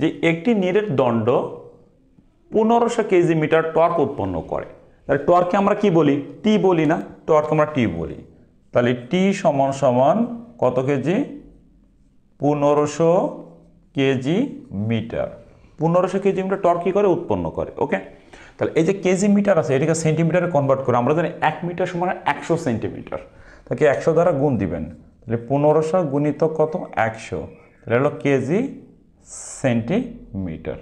যে একটি নিরের দণ্ড পনেরোশো কেজি মিটার টর্ক উৎপন্ন করে তাহলে টর্কে আমরা কি বলি টি বলি না টর্ক আমরা টি বলি তাহলে টি সমান সমান কত কেজি পনেরোশো কেজি মিটার পনেরোশো কেজি মিটার টর্ক কী করে উৎপন্ন করে ওকে তাহলে এই যে কেজি মিটার আছে এটাকে সেন্টিমিটারে কনভার্ট করে আমরা জানি এক মিটার সমান একশো সেন্টিমিটার তাকে একশো দ্বারা গুণ দিবেন তাহলে পনেরোশো গুণিত কত একশো তাহলে হলো কেজি সেন্টিমিটার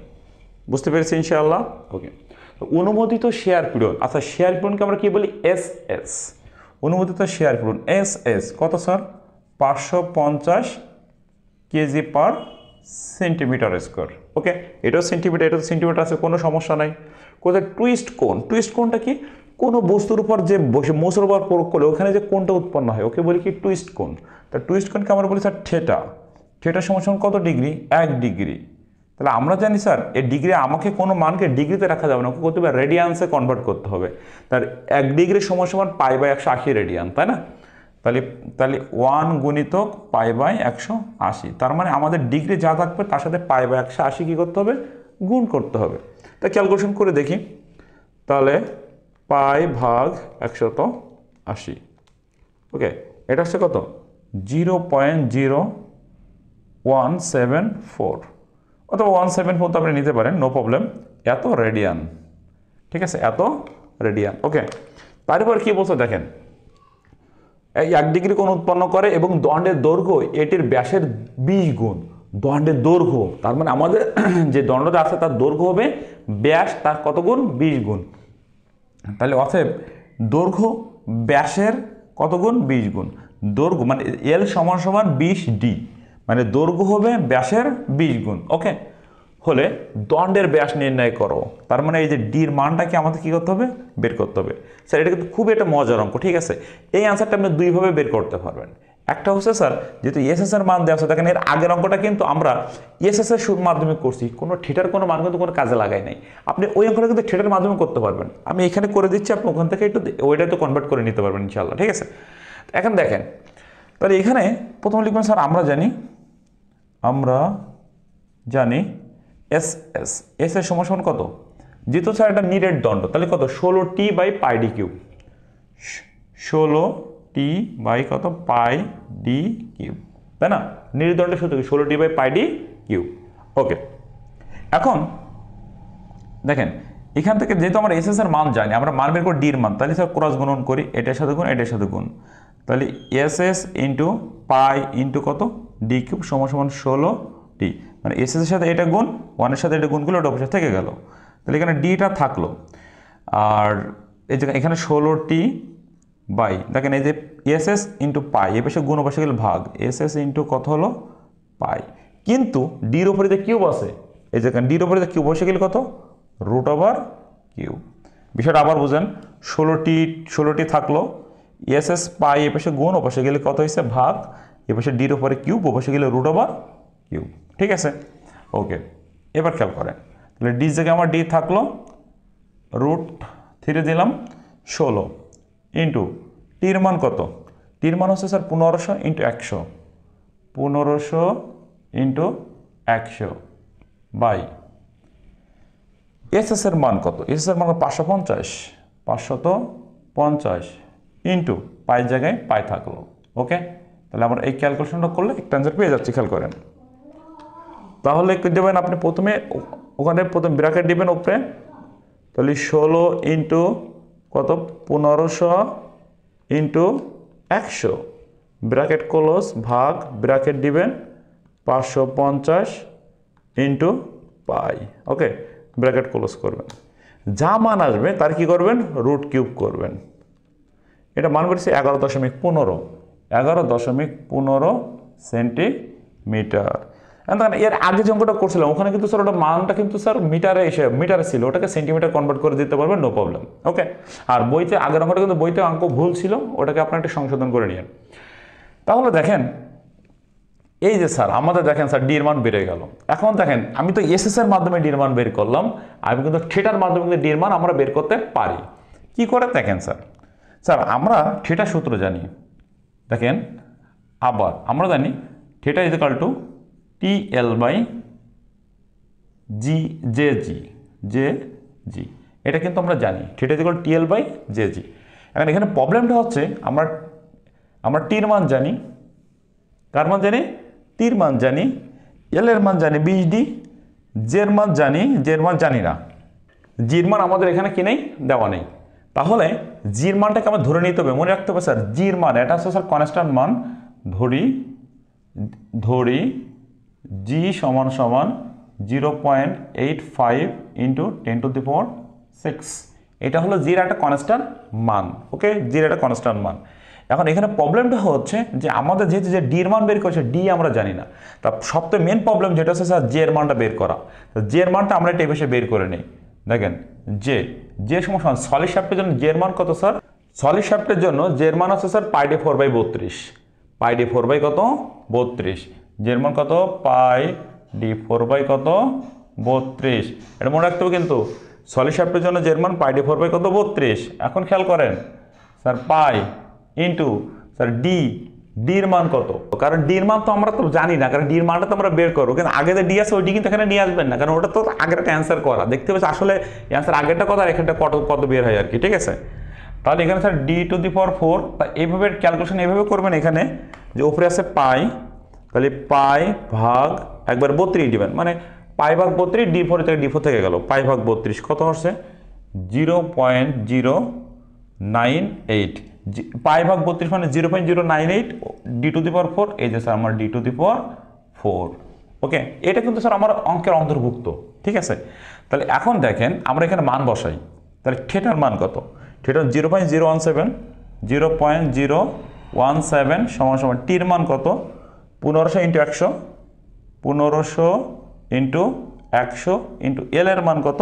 বুঝতে পেরেছি ইনশাআল্লাহ ওকে অনুমোদিত শেয়ার পূরণ আচ্ছা শেয়ার পূরণকে আমরা কি বলি এস এস অনুমোদিত শেয়ার পূরণ এস এস কত স্যার পাঁচশো পঞ্চাশ kg per centimetre square okay এটাও সেন্টিমিটার এটা সেন্টিমিটার আছে কোনো সমস্যা নাই কোথায় টুইস্ট কোন টুইস্ট কোনটা কি কোনো বস্তুর উপর যে বসে মোসর উপর প্রয়োগ করলে ওখানে যে কোনটা উৎপন্ন হয় ওকে বলি কি টুইস্ট কোন তা টুইস্ট কোনকে আমরা বলি স্যার ঠেটা থিয়েটার সমান কত ডিগ্রি এক ডিগ্রি তাহলে আমরা জানি স্যার এই ডিগ্রি আমাকে কোনো মানকে ডিগ্রিতে রাখা যাবে না ওকে করতে হবে রেডিয়ানসে কনভার্ট করতে হবে তার এক ডিগ্রি সমান সমান পাই বাই একশো আশি রেডিয়ান তাই না তাহলে তাহলে ওয়ান গুণিতক পাই বাই একশো আশি তার মানে আমাদের ডিগ্রি যা থাকবে তার সাথে পাই বাই একশো আশি কী করতে হবে গুণ করতে হবে তা ক্যালকুলেশন করে দেখি তাহলে পাই ভাগ একশত আশি ওকে এটা হচ্ছে কত zero point zero one seven four অথবা ওয়ান সেভেন ফোর তো আপনি নিতে পারেন নো প্রবলেম এত রেডিয়ান ঠিক আছে এত রেডিয়ান ওকে তারপর কি বলছে দেখেন এই এক ডিগ্রি কোণ উৎপন্ন করে এবং দণ্ডের দৈর্ঘ্য এটির ব্যাসের বিশ গুণ দণ্ডের দৈর্ঘ্য তার মানে আমাদের যে দণ্ডটা আছে তার দৈর্ঘ্য হবে ব্যাস তার কত গুণ বিশ গুণ তাহলে অথেব দৈর্ঘ্য ব্যাসের কত গুণ বিশ গুণ দৈর্ঘ্য মানে এল সমান সমান বিশ ডি মানে দৈর্ঘ্য হবে ব্যাসের বিশ গুণ ওকে হলে দণ্ডের ব্যাস নির্ণয় করো তার মানে এই যে ডির মানটাকে আমাদের কী করতে হবে বের করতে হবে স্যার এটা কিন্তু খুব একটা মজার অঙ্ক ঠিক আছে এই আনসারটা আপনি দুইভাবে বের করতে পারবেন একটা হচ্ছে স্যার যেহেতু এসএস মান দেওয়া আছে দেখেন এর আগের অঙ্কটা কিন্তু আমরা এসএস এর সুর মাধ্যমে করছি কোনো থিটার কোনো মান কিন্তু কোনো কাজে লাগাই নাই আপনি ওই অঙ্কটা কিন্তু থিটার মাধ্যমে করতে পারবেন আমি এখানে করে দিচ্ছি আপনি ওখান থেকে একটু ওইটা তো কনভার্ট করে নিতে পারবেন ইনশাল্লাহ ঠিক আছে এখন দেখেন তাহলে এখানে প্রথম লিখবেন স্যার আমরা জানি আমরা জানি এস এস এস এর সমান কত যেহেতু স্যার এটা নিরেট দণ্ড তাহলে কত ষোলো T by pi D cube ষোলো টি বাই কত পাই ডি কিউব তাই না নির্দণ্ডের দণ্ড কি ষোলো T by pi D cube okay এখন দেখেন এখান থেকে যেহেতু আমরা এস এর মান জানি আমরা মান বের করি ডির মান তাহলে স্যার ক্রস গুণন করি এটার সাথে গুণ এটার সাথে গুণ তাহলে S S into pi into কত ডি কিউব সমান সমান ষোলো ডি মানে এস এসের সাথে এটা গুণ ওয়ানের সাথে এটা গুণ করলে ওটা অবশ্যই থেকে গেল তাহলে এখানে ডিটা থাকলো আর এই যে এখানে ষোলো টি বাই দেখেন এই যে এস এস ইন্টু পাই এ পেশে গুণ অবশ্যই গেলে ভাগ এস এস ইন্টু কত হলো পাই কিন্তু ডির ওপরে যে কিউব আছে এই যে ডির ওপরে যে কিউব বসে গেলে কত রুট ওভার কিউব বিষয়টা আবার বুঝেন ষোলোটি ষোলোটি থাকলো এস এস পাই এ পেশে গুণ অবশ্যই গেলে কত হয়েছে ভাগ এপাশে ডির ওপরে কিউব ওপাশে গেলে রুট ওভার কিউব ঠিক আছে ওকে এবার খেয়াল করেন তাহলে ডির জায়গায় আমার ডি থাকলো রুট থ্রি দিলাম ষোলো ইন্টু টির মান কত টির মান হচ্ছে স্যার পনেরোশো ইন্টু একশো পনেরোশো ইন্টু একশো বাই এসএসের মান কত এসএসের মান পাঁচশো পঞ্চাশ পাঁচশত পঞ্চাশ ইন্টু পায়ের জায়গায় পায় থাকলো ওকে তাহলে আমরা এই ক্যালকুলেশনটা করলে একটা অ্যান্সার পেয়ে যাচ্ছি খেয়াল করেন তাহলে কী দেবেন আপনি প্রথমে ওখানে প্রথম ব্রাকেট দেবেন ওপরে তাহলে ষোলো ইন্টু কত পনেরোশো ইন্টু একশো ব্র্যাকেট কলস ভাগ ব্র্যাকেট দিবেন পাঁচশো পঞ্চাশ ইন্টু পাই ওকে ব্র্যাকেট কলস করবেন যা মান আসবে তার কি করবেন রুট কিউব করবেন এটা মান বেড়েছে এগারো দশমিক পনেরো এগারো দশমিক পনেরো সেন্টিমিটার এখন এর আগে যে অঙ্কটা করছিলাম ওখানে কিন্তু স্যার ওটা মানটা কিন্তু স্যার মিটারে এসে মিটারে ছিল ওটাকে সেন্টিমিটার কনভার্ট করে দিতে পারবেন নো প্রবলেম ওকে আর বইতে আগের অঙ্কটা কিন্তু বইতে অঙ্ক ভুল ছিল ওটাকে আপনার একটু সংশোধন করে নিন তাহলে দেখেন এই যে স্যার আমাদের দেখেন স্যার ডির মান বেড়ে গেল এখন দেখেন আমি তো এস এর মাধ্যমে ডির মান বের করলাম আমি কিন্তু থিটার মাধ্যমে কিন্তু ডির মান আমরা বের করতে পারি কি করে দেখেন স্যার স্যার আমরা থিটা সূত্র জানি দেখেন আবার আমরা জানি theta is equal to T L by G J G J G এটা কিন্তু আমরা জানি theta is equal T L by J G এখন এখানে প্রবলেমটা হচ্ছে আমরা আমরা টির মান জানি কার মান জানি টির মান জানি এল এর মান জানি বিশ ডি জের মান জানি জের মান জানি না জির মান আমাদের এখানে কিনেই দেওয়া নেই তাহলে জির মানটাকে আমরা ধরে নিতে হবে মনে রাখতে হবে স্যার জির মান এটা হচ্ছে স্যার কনস্ট্যান্ট মান ধরি ধরি জি সমান সমান zero point eight five into ten to the power six এটা হলো জির একটা কনস্ট্যান্ট মান ওকে জির একটা কনস্ট্যান্ট মান এখন এখানে প্রবলেমটা হচ্ছে যে আমাদের যেহেতু যে ডির মান বের করছে ডি আমরা জানি না তা সবথেকে মেন প্রবলেম যেটা হচ্ছে স্যার জের মানটা বের করা জের মানটা আমরা এটা বের করে নিই দেখেন যে যে সমস্যা সলিড শ্যাফটের জন্য জের মান কত স্যার সলিড শ্যাফটের জন্য জের মান আছে sir pi D four by বত্রিশ পাই ডে ফোর বাই কত বত্রিশ জের মান কত পাই ডি ফোর বাই কত বত্রিশ এটা মনে রাখতে হবে কিন্তু সলিড শ্যাফটের জন্য জের মান পাই ডে ফোর বাই কত বত্রিশ এখন খেয়াল করেন sir pi into sir D ডির মান কত কারণ ডির মান তো আমরা তো জানি না কারণ ডির মানটা তো আমরা বের করবো কিন্তু আগে যে ডি আছে ওইটি কিন্তু এখানে নিয়ে আসবেন না কারণ ওটা তো আগের অ্যান্সার করা দেখতে পাচ্ছি আসলে অ্যান্সার আগেরটা কত আর এখানটা কত কত বের হয় আর কি ঠিক আছে তাহলে এখানে sir D to the four four এইভাবে ক্যালকুলেশন এইভাবে করবেন এখানে যে উপরে আছে পাই তাহলে পাই ভাগ একবার বত্রিশ দিবেন মানে পাই ভাগ বত্রিশ ডি ফোর থেকে ডি ফোর থেকে গেল পাই ভাগ বত্রিশ কত হচ্ছে zero point zero nine eight pi ভাগ বত্রিশ মানে zero point zero nine eight D to the power four এই যে স্যার আমার D to the power four okay এটা কিন্তু স্যার আমার অঙ্কের অন্তর্ভুক্ত ঠিক আছে তাহলে এখন দেখেন আমরা এখানে মান বসাই তাহলে থিয়েটার মান কত theta zero point zero one seven zero point zero one seven সমান সমান টির মান কত পনেরোশো ইন্টু একশো পনেরোশো ইন্টু একশো ইন্টু এল এর মান কত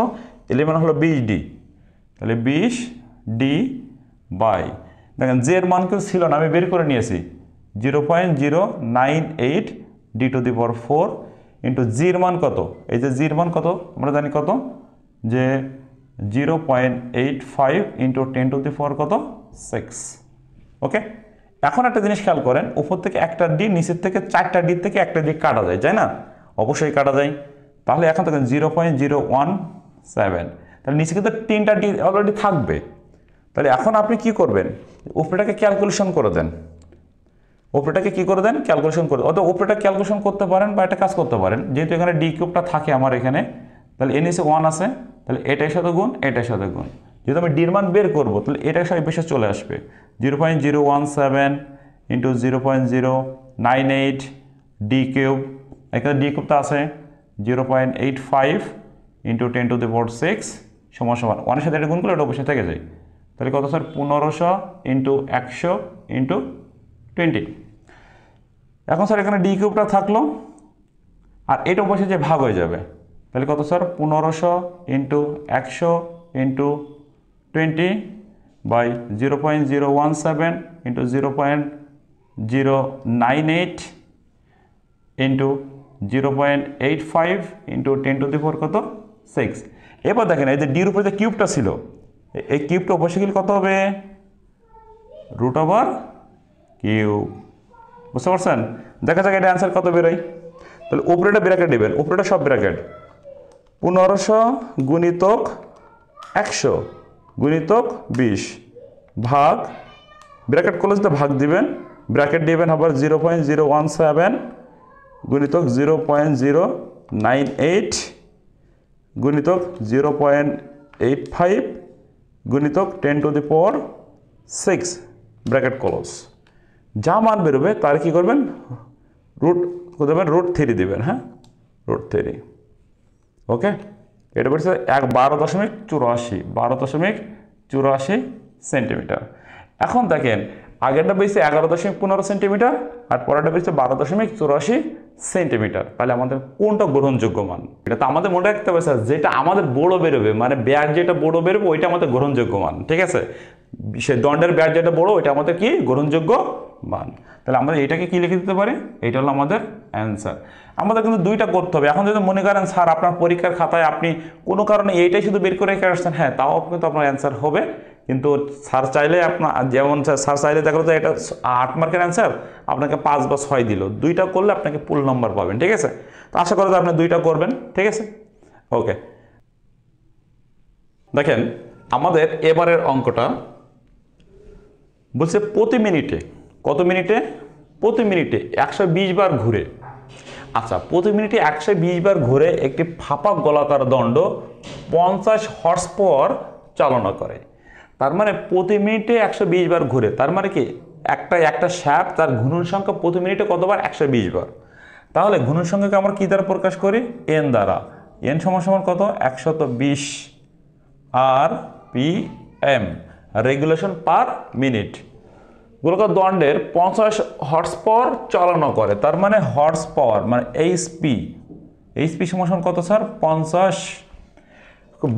এল মান হলো বিশ ডি তাহলে বিশ ডি বাই দেখেন জের মান কেউ ছিল না আমি বের করে নিয়েছি zero point zero nine eight D to the power four into জির মান কত এই যে জির মান কত আমরা জানি কত যে zero point eight five into ten to the four কত সিক্স ওকে এখন একটা জিনিস খেয়াল করেন উপর থেকে একটা ডি নিচের থেকে চারটা ডি থেকে একটা ডি কাটা যায় তাই না অবশ্যই কাটা যায় তাহলে এখন দেখেন zero point zero one seven তাহলে নিচে কিন্তু তিনটা ডি অলরেডি থাকবে তাহলে এখন আপনি কি করবেন উপরেটাকে ক্যালকুলেশন করে দেন উপরেটাকে কি করে দেন ক্যালকুলেশন করে অর্থাৎ উপরেটা ক্যালকুলেশন করতে পারেন বা একটা কাজ করতে পারেন যেহেতু এখানে ডি কিউবটা থাকে আমার এখানে তাহলে এন এসে ওয়ান আছে তাহলে এটার সাথে গুণ এটার সাথে গুণ যদি আমি ডির মান বের করবো তাহলে এটার সাথে বেশি চলে আসবে zero point zero one seven into zero point zero nine eight D cube এখানে ডি কিউবটা আছে zero point eight five into ten to the four six সমান সমান ওয়ানের সাথে এটা গুণ করলে এটা অবশ্যই থেকে যায় তাহলে কত স্যার পনেরোশো ইন্টু একশো ইন্টু টোয়েন্টি এখন স্যার এখানে ডি কিউবটা থাকলো আর এটা বসে যে ভাগ হয়ে যাবে তাহলে কত স্যার পনেরোশো ইন্টু একশো into twenty by zero point zero one seven into zero point zero nine eight into zero point eight five into ten to the four কত সিক্স এবার দেখেন এই যে ডির উপরে যে কিউবটা ছিল এই কিউবটা গেলে কত হবে রুট ওভার কিউব বুঝতে পারছেন দেখা যাক এটা অ্যান্সার কত বেরোয় তাহলে উপরেটা ব্র্যাকেট দেবেন উপরেটা সব ব্র্যাকেট পনেরোশো গুণিতক একশো গুণিতক বিশ ভাগ ব্র্যাকেট করলে যেটা ভাগ দিবেন ব্র্যাকেট দিবেন আবার zero point zero one seven গুণিতক zero point zero nine eight গুণিতক জিরো পয়েন্ট এইট ফাইভ গুণিতক ten to the power six bracket close যা মান বেরোবে তার কী করবেন রুট দেবেন রুট থ্রি দেবেন হ্যাঁ রুট থ্রি ওকে এটা বলছে এক বারো দশমিক চুরাশি বারো দশমিক চুরাশি সেন্টিমিটার এখন দেখেন আগেরটা পেয়েছে এগারো দশমিক পনেরো সেন্টিমিটার আর পরেরটা পেয়েছে বারো দশমিক চুরাশি সেন্টিমিটার তাহলে আমাদের কোনটা গ্রহণযোগ্য মান এটা তো আমাদের মনে রাখতে হবে স্যার যেটা আমাদের বড়ো বেরোবে মানে ব্যাগ যেটা বড়ো বেরোবে ওইটা আমাদের গ্রহণযোগ্য মান ঠিক আছে সে দণ্ডের ব্যাগ যেটা বড়ো ওইটা আমাদের কি গ্রহণযোগ্য মান তাহলে আমাদের এটাকে কি লিখে দিতে পারি এটা হলো আমাদের অ্যান্সার আমাদের কিন্তু দুইটা করতে হবে এখন যদি মনে করেন স্যার আপনার পরীক্ষার খাতায় আপনি কোনো কারণে এইটাই শুধু বের করে রেখে আসছেন হ্যাঁ তাও কিন্তু আপনার অ্যান্সার হবে কিন্তু স্যার চাইলে আপনার যেমন স্যার চাইলে দেখো তো এটা আট মার্কের অ্যান্সার আপনাকে পাঁচ বা ছয় দিল দুইটা করলে আপনাকে ফুল নম্বর পাবেন ঠিক আছে তো আশা করা যায় আপনি দুইটা করবেন ঠিক আছে ওকে দেখেন আমাদের এবারের অঙ্কটা বলছে প্রতি মিনিটে কত মিনিটে প্রতি মিনিটে একশো বার ঘুরে আচ্ছা প্রতি মিনিটে একশো বার ঘুরে একটি ফাঁপা গলাকার দণ্ড পঞ্চাশ হর্স পর চালনা করে তার মানে প্রতি মিনিটে একশো বার ঘুরে তার মানে কি একটা একটা স্যাপ তার ঘূর্ণন সংখ্যা প্রতি মিনিটে কতবার একশো বার তাহলে ঘূর্ণন সংখ্যাকে আমরা কী দ্বারা প্রকাশ করি এন দ্বারা এন সমান সমান কত একশত বিশ R P M regulation per minute গোলকার দণ্ডের পঞ্চাশ হর্স পাওয়ার চালানো করে তার মানে হর্স পাওয়ার মানে এইচপি এইচপি সমান কত স্যার পঞ্চাশ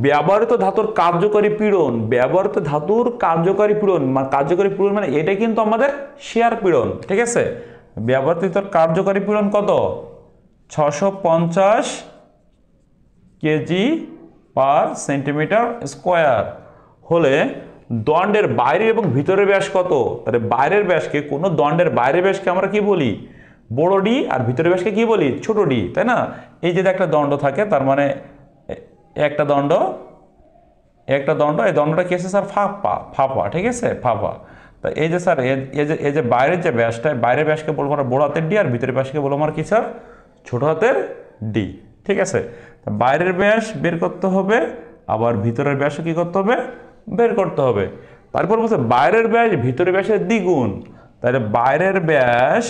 ব্যবহৃত ধাতুর কার্যকরী পীড়ন ব্যবহৃত ধাতুর কার্যকরী পীড়ন মানে কার্যকরী পীড়ন মানে এটা কিন্তু আমাদের শেয়ার পীড়ন ঠিক আছে ব্যবহৃত কার্যকরী পীড়ন কত ছশো পঞ্চাশ কেজি পার সেন্টিমিটার স্কোয়ার হলে দণ্ডের বাইরে এবং ভিতরের ব্যাস কত তাহলে বাইরের ব্যাসকে কোনো দণ্ডের বাইরের ব্যাসকে আমরা কি বলি বড় ডি আর ভিতরের ব্যাসকে কি বলি ছোট ডি তাই না এই যে একটা দণ্ড থাকে তার মানে একটা দণ্ড একটা দণ্ড এই দণ্ডটা কি আছে স্যার ফাঁপা ফাঁপা ঠিক আছে ফাঁপা তা এই যে স্যার এই যে এই যে বাইরের যে ব্যাসটা বাইরের ব্যাসকে বলবো আমার বড় হাতের ডি আর ভিতরের ব্যাসকে বলবো আমার কি স্যার ছোটো হাতের ডি ঠিক আছে বাইরের ব্যাস বের করতে হবে আবার ভিতরের ব্যাসও কী করতে হবে বের করতে হবে তারপর বলছে বাইরের ব্যাস ভিতরের ব্যাসের দ্বিগুণ তাহলে বাইরের ব্যাস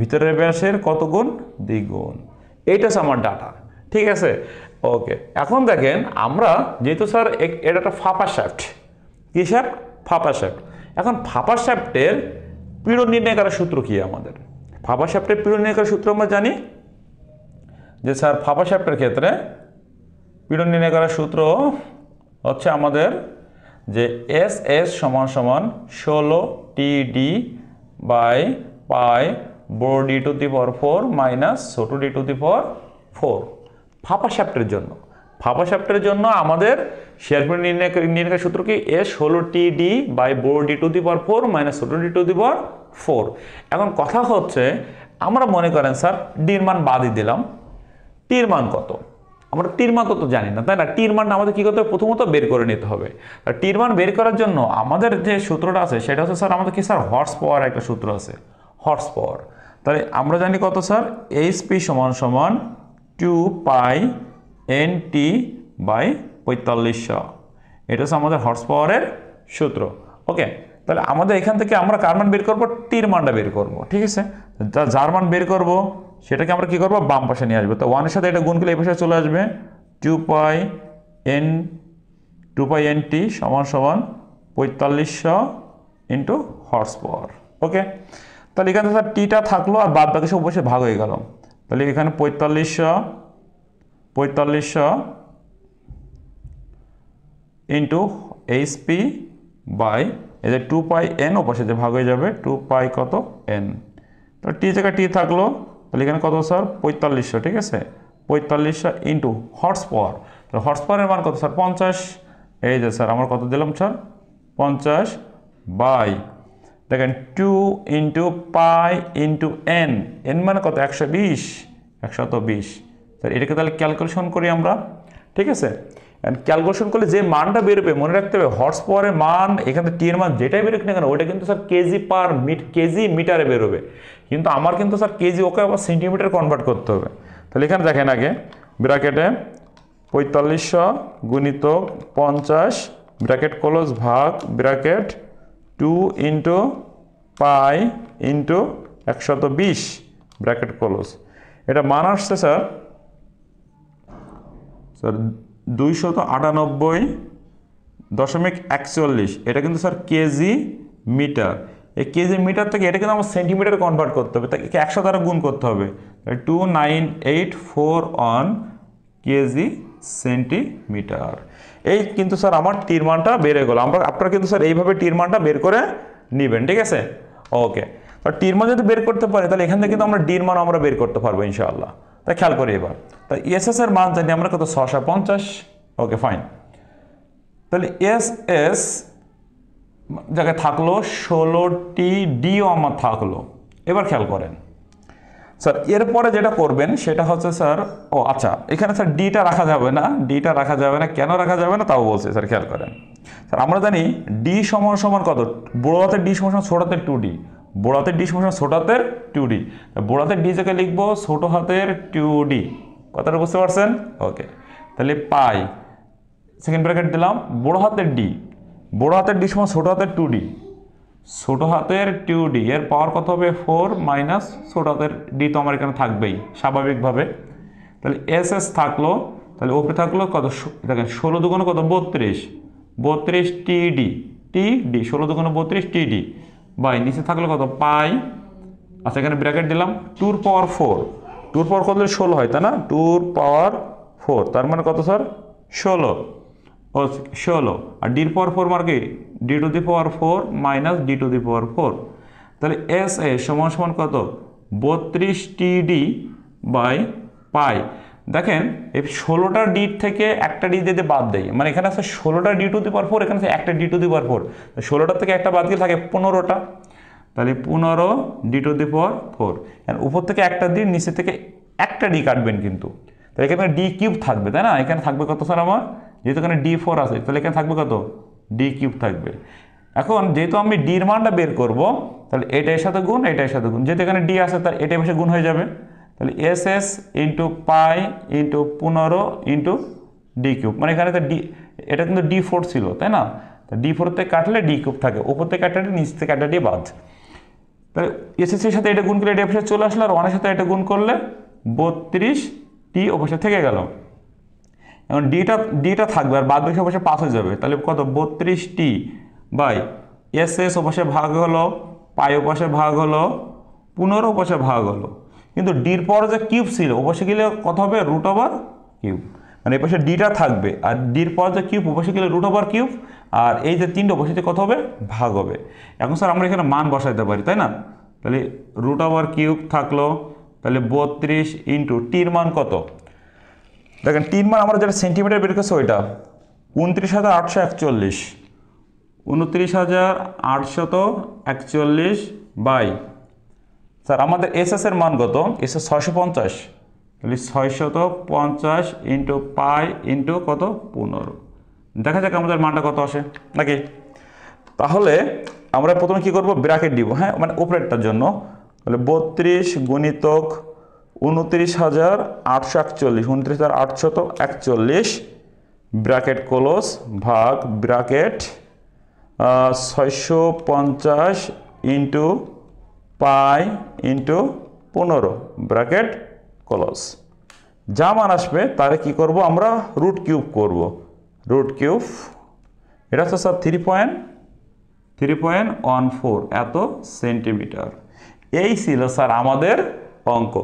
ভিতরের ব্যাসের কত গুণ দ্বিগুণ এইটা আমার ডাটা ঠিক আছে ওকে এখন দেখেন আমরা যেহেতু স্যার এটা একটা ফাঁপা শ্যাফ্ট কী শ্যাফ্ট ফাঁপা শ্যাফ্ট এখন ফাঁপা শ্যাফ্টের পীড় নির্ণয় করার সূত্র কী আমাদের ফাঁপা শ্যাফ্টের পীড় নির্ণয় করার সূত্র আমরা জানি যে স্যার ফাঁপা শ্যাফ্টের ক্ষেত্রে পীড় নির্ণয় করার সূত্র হচ্ছে আমাদের যে এস এস সমান সমান ষোলো টি ডি বাই পাই বড় D to the power four minus ছোটো D to the power four ফাঁপা শ্যাপ্টের জন্য ফাঁপা শ্যাপ্টের জন্য আমাদের শেয়ারপুর নির্ণয় নির্ণয় সূত্র কি এস ষোলো টি ডি বাই বোর D to the power four minus ষোলো D to the power four এখন কথা হচ্ছে আমরা মনে করেন স্যার ডির মান বাদই দিলাম টির মান কত আমরা টির মান তো জানি না তাই না টির মান আমাদের কী করতে হবে প্রথমত বের করে নিতে হবে টির মান বের করার জন্য আমাদের যে সূত্রটা আছে সেটা হচ্ছে স্যার আমাদের কি স্যার হর্স পাওয়ার একটা সূত্র আছে হর্স পাওয়ার তাহলে আমরা জানি কত স্যার এইচ পি সমান সমান two pi N T by পঁয়তাল্লিশশো এটা হচ্ছে আমাদের হর্স পাওয়ারের সূত্র ওকে তাহলে আমাদের এখান থেকে আমরা কার মান বের করবো টির মানটা বের করব ঠিক আছে যার মান বের করবো সেটাকে আমরা কী করব বাম পাশে নিয়ে আসবো তো ওয়ানের সাথে এটা গুণ করলে এই পাশে চলে আসবে two pi N two pi N T সমান সমান পঁয়তাল্লিশশো ইন্টু হর্স পাওয়ার ওকে তাহলে এখানে টিটা থাকলো আর বাদ বাকি সব বসে ভাগ হয়ে গেলো তাহলে এখানে পঁয়তাল্লিশশো পঁয়তাল্লিশশো ইন্টু এইচপি বাই এই যে টু পাই এন ওপাশে যে ভাগ হয়ে যাবে টু পাই কত এন তো টি জায়গায় টি থাকলো তাহলে এখানে কত স্যার পঁয়তাল্লিশশো ঠিক আছে পঁয়তাল্লিশশো ইন্টু হটস পাওয়ার তাহলে হর্স পাওয়ারের মান কত স্যার পঞ্চাশ এই যে স্যার আমার কত দিলাম স্যার পঞ্চাশ বাই দেখেন two into pi into N N মানে কত একশো বিশ একশত বিশ স্যার এটাকে তাহলে ক্যালকুলেশন করি আমরা ঠিক আছে ক্যালকুলেশন করলে যে মানটা বেরোবে মনে রাখতে হবে হর্স পাওয়ারের মান এখানে টি এর মান যেটাই বেরোক না কেন ওইটা কিন্তু sir kg per metre kg মিটারে বেরোবে কিন্তু আমার কিন্তু স্যার কেজি ওকে আবার সেন্টিমিটার কনভার্ট করতে হবে তাহলে এখানে দেখেন আগে ব্র্যাকেটে পঁয়তাল্লিশশো গুণিত পঞ্চাশ ব্র্যাকেট ক্লোজ ভাগ bracket two into pi into একশত বিশ ব্র্যাকেট ক্লোজ এটা মান আসছে স্যার স্যার দুইশত আটানব্বই দশমিক একচল্লিশ এটা কিন্তু স্যার কেজি মিটার এই কেজি মিটার থেকে এটা কিন্তু আমার সেন্টিমিটার কনভার্ট করতে হবে তাকে একশো দ্বারা গুণ করতে হবে two nine eight four on kg centimetre এই কিন্তু স্যার আমার তীর মানটা বেড়ে গেল আমরা আপনারা কিন্তু স্যার এইভাবে তীর মানটা বের করে নেবেন ঠিক আছে ওকে তো তীর মান যদি বের করতে পারি তাহলে এখান থেকে কিন্তু আমরা ডির মান আমরা বের করতে পারবো ইনশাআল্লাহ তা খেয়াল করি এবার তা এস এর মান জানি আমরা কত ছশো পঞ্চাশ ওকে ফাইন তাহলে এস এস জায়গায় থাকলো ষোলোটি ডিও আমার থাকলো এবার খেয়াল করেন স্যার এরপরে যেটা করবেন সেটা হচ্ছে স্যার ও আচ্ছা এখানে স্যার ডিটা রাখা যাবে না ডিটা রাখা যাবে না কেন রাখা যাবে না তাও বলছি স্যার খেয়াল করেন স্যার আমরা জানি ডি সমান সমান কত বড় হাতের ডি সমান সমান ছোট হাতের টু ডি বড় হাতের ডি সমান ছোট হাতের টু ডি বড় হাতের ডি যাকে লিখবো ছোট হাতের টু ডি কথাটা বুঝতে পারছেন ওকে তাহলে পাই সেকেন্ড ব্র্যাকেট দিলাম বড় হাতের ডি বড় হাতের ডি সমান ছোট হাতের টু ডি ছোট হাতের টু ডি এর পাওয়ার কত হবে ফোর মাইনাস ছোট হাতের ডি তো আমার এখানে থাকবেই স্বাভাবিকভাবে তাহলে এস এস থাকলো তাহলে ওপরে থাকলো কত দেখেন ষোলো দুগুণ কত বত্রিশ বত্রিশ টি ডি টি ডি ষোলো দুগুণ বত্রিশ টি ডি বাই নিচে থাকলো কত পাই আচ্ছা এখানে ব্র্যাকেট দিলাম টুর পাওয়ার ফোর টুর পাওয়ার কত ষোলো হয় তাই না টুর পাওয়ার ফোর তার মানে কত স্যার ষোলো ষোলো আর ডির পাওয়ার ফোর মার্কে D to the power four minus D to the power four তাহলে এস এ সমান সমান কত বত্রিশ টিডি বাই পাই দেখেন এই ষোলোটা ডি থেকে একটা ডি দিতে বাদ দেয় মানে এখানে আছে ষোলোটা D to the power four এখানে আছে একটা D to the power four ষোলোটার থেকে একটা বাদ গেলে থাকে পনেরোটা তাহলে পনেরো D to the power four উপর থেকে একটা ডি নিচে থেকে একটা ডি কাটবেন কিন্তু তাহলে এখানে ডি কিউব থাকবে তাই না এখানে থাকবে কত স্যার আমার যেহেতু এখানে ডি ফোর আছে তাহলে এখানে থাকবে কত ডি কিউব থাকবে এখন যেহেতু আমি ডির মানটা বের করব তাহলে এটার সাথে গুণ এটার সাথে গুণ যেহেতু এখানে ডি আছে তার এটাই পাশে গুণ হয়ে যাবে তাহলে S S into pi into পনেরো ইন্টু ডি কিউব মানে এখানে তো ডি এটা কিন্তু ডি ফোর ছিল তাই না তা ডি ফোর থেকে কাটলে ডি কিউব থাকে ওপর থেকে কাটলে নিচ থেকে কাটলে বাদ তাহলে এসএসসির সাথে এটা গুণ করলে এটা চলে আসলো আর ওয়ানের সাথে এটা গুণ করলে বত্রিশ টি অবশ্যই থেকে গেল এখন ডিটা ডিটা থাকবে আর বাদবাকি অবশ্যই পাস হয়ে যাবে তাহলে কত বত্রিশ টি বাই এস এস অবশ্যই ভাগ হলো পাই উপাসে ভাগ হলো পনেরো উপাসে ভাগ হলো কিন্তু ডির পর যে কিউব ছিল অবশ্যই গেলে কত হবে রুট ওভার কিউব মানে এই পাশে ডিটা থাকবে আর ডির পর যে কিউব অবশ্যই গেলে রুট ওভার কিউব আর এই যে তিনটে অবশ্যই কত হবে ভাগ হবে এখন স্যার আমরা এখানে মান বসাইতে পারি তাই না তাহলে রুট ওভার কিউব থাকলো তাহলে বত্রিশ ইন্টু টির মান কত দেখেন তিন মান আমরা যেটা সেন্টিমিটার বের করছি ওইটা উনত্রিশ হাজার আটশো একচল্লিশ উনত্রিশ হাজার আটশত একচল্লিশ বাই স্যার আমাদের এসএসের মান কত এসএস ছয়শো পঞ্চাশ তাহলে ছয়শত পঞ্চাশ ইন্টু পাই ইন্টু কত পনেরো দেখা যাক আমাদের মানটা কত আসে নাকি তাহলে আমরা প্রথমে কি করব ব্র্যাকেট দিব হ্যাঁ মানে ওপরেরটার জন্য তাহলে বত্রিশ গণিতক উনত্রিশ হাজার আটশো একচল্লিশ উনত্রিশ হাজার আটশত একচল্লিশ ব্র্যাকেট ক্লোজ ভাগ ব্র্যাকেট ছয়শো পঞ্চাশ ইন্টু পাই ইন্টু পনেরো ব্র্যাকেট কলস যা মান আসবে তারে কি করব আমরা রুট কিউব করব রুট কিউব এটা হচ্ছে sir three point three point one four এত সেন্টিমিটার এই ছিল স্যার আমাদের অঙ্ক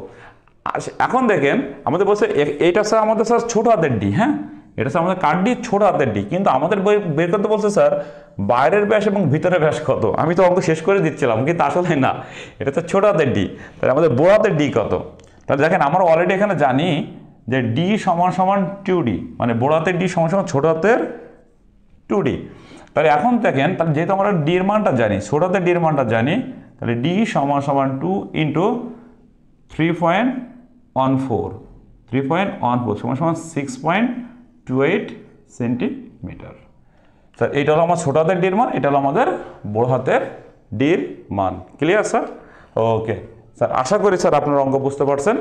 আচ্ছা, এখন দেখেন আমাদের বলছে এটা স্যার আমাদের স্যার ছোট হাতের ডি হ্যাঁ এটা স্যার আমাদের কার্ড ডি ছোট হাতের ডি কিন্তু আমাদের বই বের করতে বলছে স্যার বাইরের ব্যাস এবং ভিতরের ব্যাস কত আমি তো অঙ্ক শেষ করে দিচ্ছিলাম কিন্তু আসলে না এটা তো ছোট হাতের ডি তাহলে আমাদের বড় হাতের ডি কত তাহলে দেখেন আমরা অলরেডি এখানে জানি যে ডি সমান সমান টু ডি মানে বড় হাতের ডি সমান সমান ছোট হাতের টু ডি তাহলে এখন দেখেন তাহলে যেহেতু আমরা ডির মানটা জানি ছোট হাতের ডির মানটা জানি তাহলে ডি সমান সমান two into three point one four three point one four সময় সমান six point two eight centimetre sir এটা হলো আমার ছোট হাতের ডির মান এটা হলো আমাদের বড় হাতের ডির মান ক্লিয়ার স্যার ওকে স্যার আশা করি স্যার আপনার অঙ্ক বুঝতে পারছেন